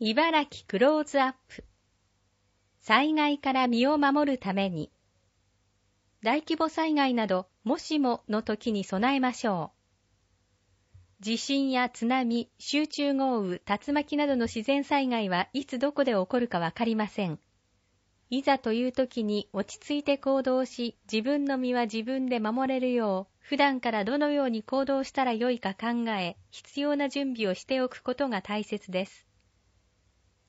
茨城クローズアップ災害から身を守るために大規模災害などもしもの時に備えましょう地震や津波集中豪雨竜巻などの自然災害はいつどこで起こるかわかりませんいざという時に落ち着いて行動し自分の身は自分で守れるよう普段からどのように行動したらよいか考え必要な準備をしておくことが大切です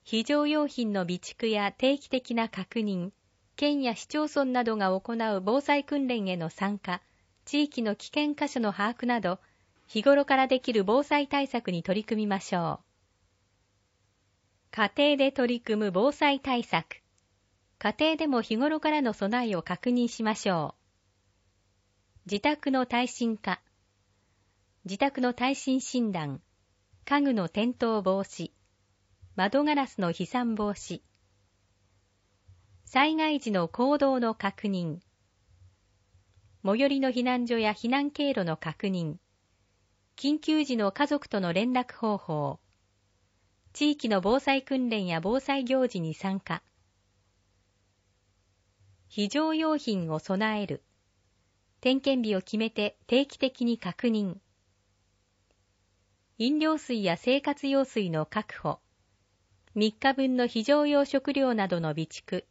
非常用品の備蓄や定期的な確認、県や市町村などが行う防災訓練への参加、地域の危険箇所の把握など、日頃からできる防災対策に取り組みましょう。家庭で取り組む防災対策。家庭でも日頃からの備えを確認しましょう。自宅の耐震化。自宅の耐震診断。家具の転倒防止。窓ガラスの飛散防止災害時の行動の確認最寄りの避難所や避難経路の確認緊急時の家族との連絡方法地域の防災訓練や防災行事に参加非常用品を備える点検日を決めて定期的に確認飲料水や生活用水の確保3日分の非常用食料などの備蓄、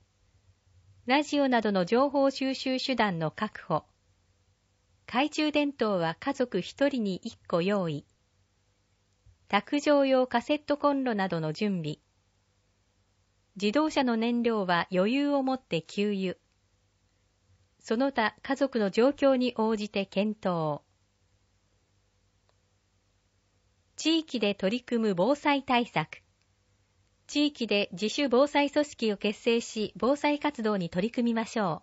ラジオなどの情報収集手段の確保、懐中電灯は家族1人に1個用意、卓上用カセットコンロなどの準備、自動車の燃料は余裕を持って給油、その他家族の状況に応じて検討。地域で取り組む防災対策。地域で自主防災組織を結成し、防災活動に取り組みましょう。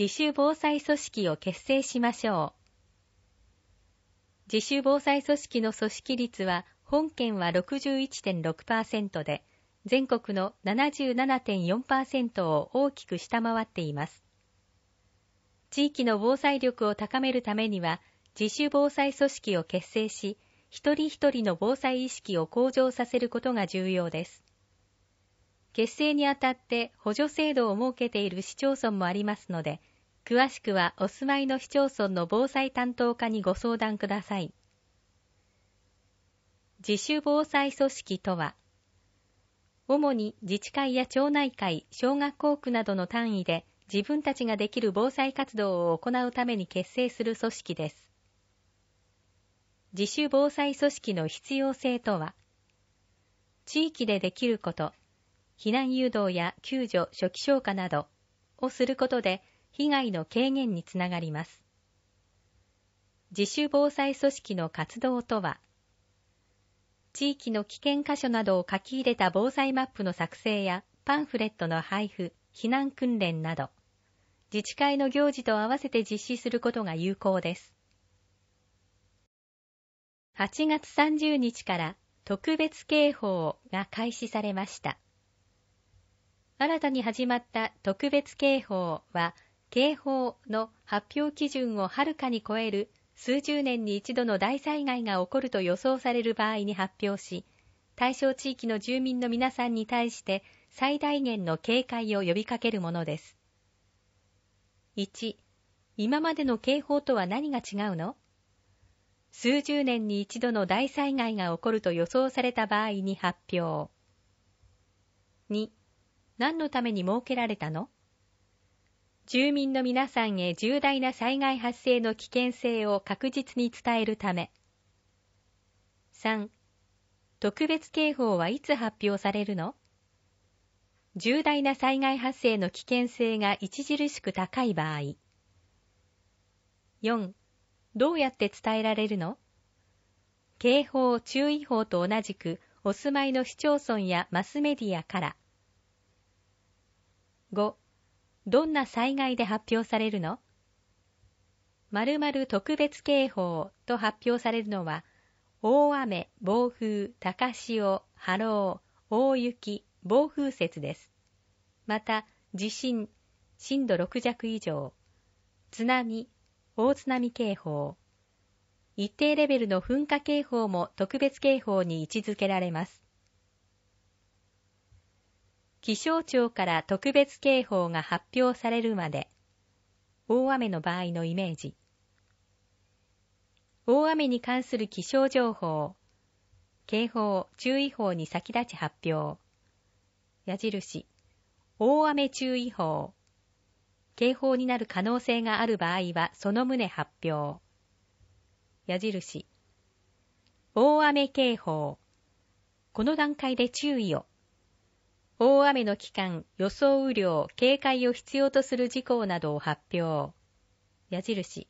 自主防災組織を結成しましょう。自主防災組織の組織率は、本県は61.6%で、全国の77.4%を大きく下回っています。地域の防災力を高めるためには、自主防災組織を結成し、一人一人の防災意識を向上させることが重要です。結成にあたって補助制度を設けている市町村もありますので、詳しくはお住まいの市町村の防災担当課にご相談ください。自主防災組織とは、主に自治会や町内会、小学校区などの単位で自分たちができる防災活動を行うために結成する組織です。自主防災組織の必要性とは地域でできること、避難誘導や救助・初期消火などをすることで被害の軽減につながります。自主防災組織の活動とは地域の危険箇所などを書き入れた防災マップの作成やパンフレットの配布、避難訓練など、自治会の行事と合わせて実施することが有効です。8月30日から特別警報が開始されました。新たに始まった特別警報は、警報の発表基準をはるかに超える数十年に一度の大災害が起こると予想される場合に発表し、対象地域の住民の皆さんに対して最大限の警戒を呼びかけるものです。1、今までの警報とは何が違うの数十年に一度の大災害が起こると予想された場合に発表。2. 何のために設けられたの住民の皆さんへ重大な災害発生の危険性を確実に伝えるため。3. 特別警報はいつ発表されるの重大な災害発生の危険性が著しく高い場合。4. どうやって伝えられるの警報・注意報と同じくお住まいの市町村やマスメディアから。5. どんな災害で発表されるの〇〇特別警報と発表されるのは、大雨、暴風、高潮、波浪、大雪、暴風雪です。また、地震、震度6弱以上、津波、大津波警報。一定レベルの噴火警報も特別警報に位置づけられます。気象庁から特別警報が発表されるまで、大雨の場合のイメージ。大雨に関する気象情報、警報、注意報に先立ち発表。矢印、大雨注意報。警報になる可能性がある場合はその旨発表。矢印。大雨警報。この段階で注意を。大雨の期間、予想雨量、警戒を必要とする事項などを発表。矢印。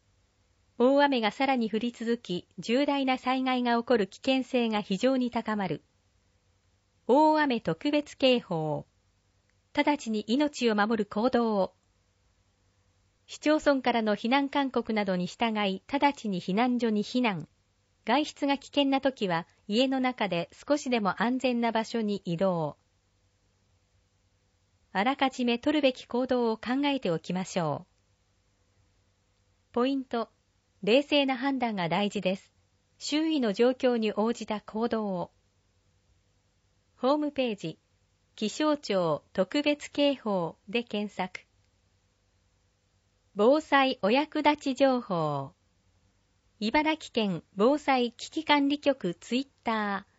大雨がさらに降り続き、重大な災害が起こる危険性が非常に高まる。大雨特別警報。直ちに命を守る行動を。市町村からの避難勧告などに従い、直ちに避難所に避難。外出が危険な時は、家の中で少しでも安全な場所に移動。あらかじめ取るべき行動を考えておきましょう。ポイント。冷静な判断が大事です。周囲の状況に応じた行動を。ホームページ、気象庁特別警報で検索。防災お役立ち情報茨城県防災危機管理局ツイッター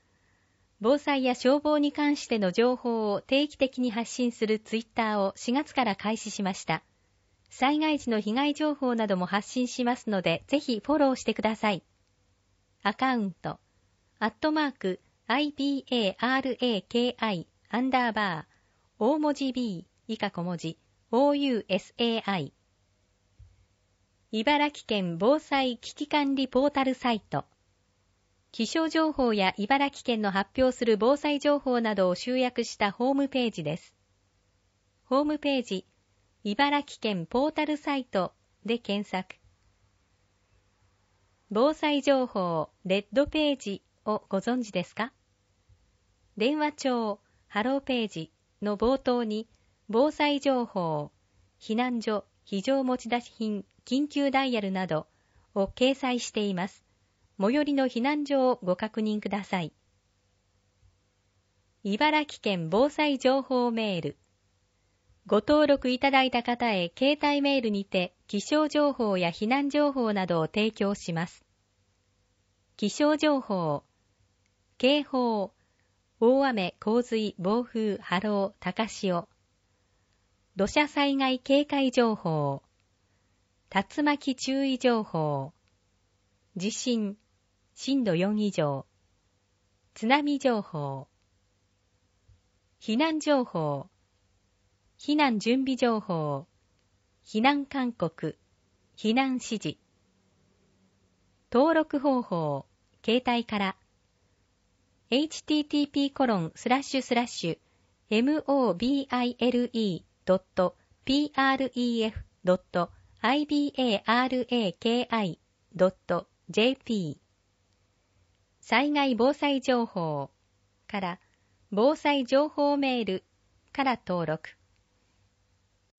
防災や消防に関しての情報を定期的に発信するツイッターを4月から開始しました。災害時の被害情報なども発信しますので、ぜひフォローしてください。アカウント、アットマーク、ibaraki、アンダーバー、大文字 b、以下小文字、ousai、茨城県防災危機管理ポータルサイト気象情報や茨城県の発表する防災情報などを集約したホームページです。ホームページ、茨城県ポータルサイトで検索。防災情報、レッドページをご存知ですか電話帳、ハローページの冒頭に、防災情報、避難所、非常持ち出し品緊急ダイヤルなどを掲載しています。最寄りの避難所をご確認ください。茨城県防災情報メール。ご登録いただいた方へ携帯メールにて気象情報や避難情報などを提供します。気象情報、警報、大雨、洪水、暴風、波浪、高潮、土砂災害警戒情報、竜巻注意情報、地震、震度4以上、津波情報、避難情報、避難準備情報、避難勧告、避難指示、登録方法、携帯から、http コロンスラッシュスラッシュ mobile.pref.com ibaraki.jp 災害防災情報から防災情報メールから登録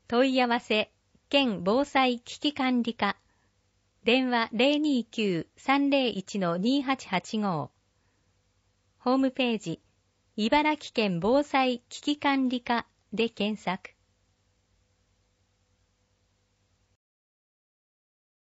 問い合わせ県防災危機管理課電話029-301-2885ホームページ茨城県防災危機管理課で検索